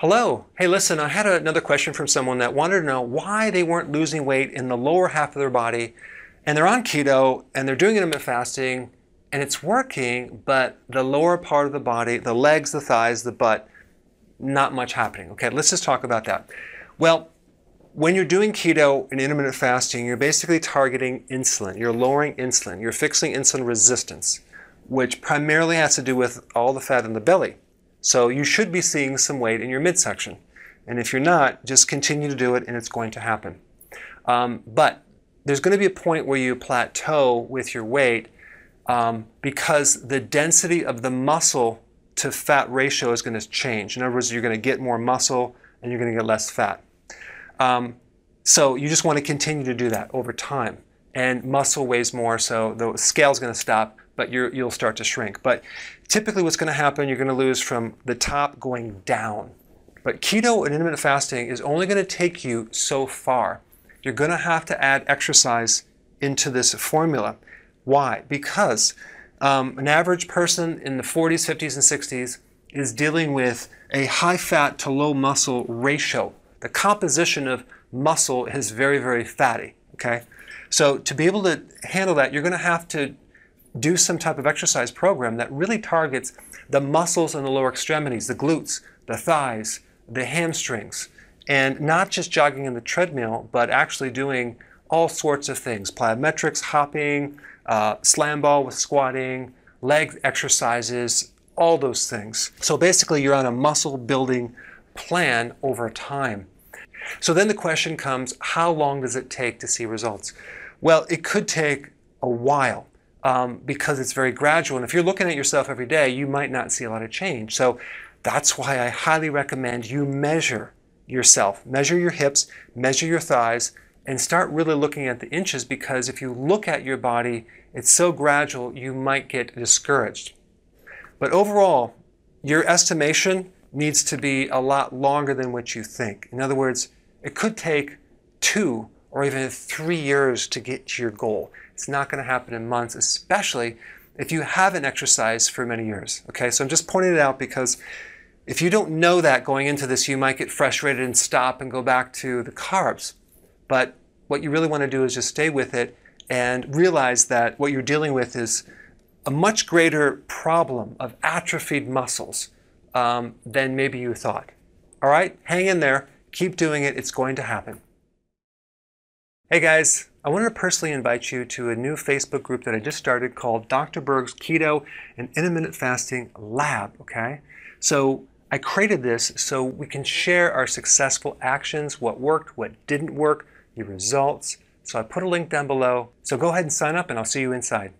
Hello. Hey, listen, I had another question from someone that wanted to know why they weren't losing weight in the lower half of their body and they're on keto and they're doing intermittent fasting and it's working, but the lower part of the body, the legs, the thighs, the butt, not much happening. Okay, let's just talk about that. Well, when you're doing keto and intermittent fasting, you're basically targeting insulin. You're lowering insulin. You're fixing insulin resistance, which primarily has to do with all the fat in the belly. So you should be seeing some weight in your midsection. And if you're not, just continue to do it and it's going to happen. Um, but there's going to be a point where you plateau with your weight um, because the density of the muscle to fat ratio is going to change. In other words, you're going to get more muscle and you're going to get less fat. Um, so you just want to continue to do that over time and muscle weighs more, so the scale's going to stop, but you will start to shrink. But typically what's going to happen, you're going to lose from the top going down. But keto and intermittent fasting is only going to take you so far. You're going to have to add exercise into this formula. Why? Because um, an average person in the 40s, 50s, and 60s is dealing with a high fat to low muscle ratio. The composition of muscle is very, very fatty. Okay? So to be able to handle that, you're going to have to do some type of exercise program that really targets the muscles in the lower extremities, the glutes, the thighs, the hamstrings, and not just jogging in the treadmill, but actually doing all sorts of things plyometrics, hopping, uh, slam ball with squatting, leg exercises, all those things. So basically, you're on a muscle building plan over time. So then the question comes, how long does it take to see results? Well, it could take a while um, because it's very gradual. And if you're looking at yourself every day, you might not see a lot of change. So that's why I highly recommend you measure yourself. Measure your hips, measure your thighs, and start really looking at the inches because if you look at your body, it's so gradual, you might get discouraged. But overall, your estimation needs to be a lot longer than what you think. In other words, it could take two or even three years to get to your goal. It's not going to happen in months, especially if you haven't exercised for many years. Okay, so I'm just pointing it out because if you don't know that going into this, you might get frustrated and stop and go back to the carbs. But what you really want to do is just stay with it and realize that what you're dealing with is a much greater problem of atrophied muscles um, than maybe you thought. All right, hang in there. Keep doing it. It's going to happen. Hey guys, I wanted to personally invite you to a new Facebook group that I just started called Dr. Berg's Keto and Intermittent Fasting Lab. Okay, so I created this so we can share our successful actions, what worked, what didn't work, your results. So I put a link down below. So go ahead and sign up, and I'll see you inside.